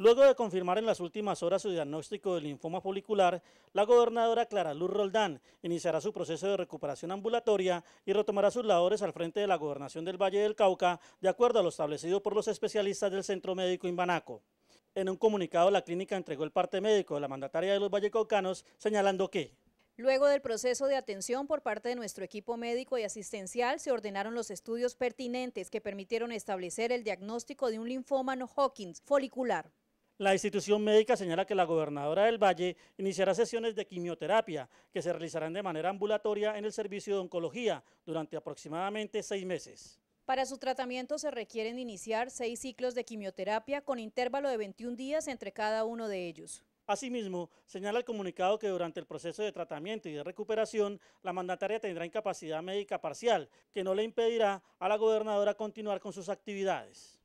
Luego de confirmar en las últimas horas su diagnóstico de linfoma folicular, la gobernadora Clara Luz Roldán iniciará su proceso de recuperación ambulatoria y retomará sus labores al frente de la gobernación del Valle del Cauca, de acuerdo a lo establecido por los especialistas del Centro Médico Imbanaco. En un comunicado, la clínica entregó el parte médico de la mandataria de los vallecaucanos, señalando que Luego del proceso de atención por parte de nuestro equipo médico y asistencial, se ordenaron los estudios pertinentes que permitieron establecer el diagnóstico de un linfoma no Hawkins folicular. La institución médica señala que la gobernadora del Valle iniciará sesiones de quimioterapia que se realizarán de manera ambulatoria en el servicio de oncología durante aproximadamente seis meses. Para su tratamiento se requieren iniciar seis ciclos de quimioterapia con intervalo de 21 días entre cada uno de ellos. Asimismo, señala el comunicado que durante el proceso de tratamiento y de recuperación, la mandataria tendrá incapacidad médica parcial, que no le impedirá a la gobernadora continuar con sus actividades.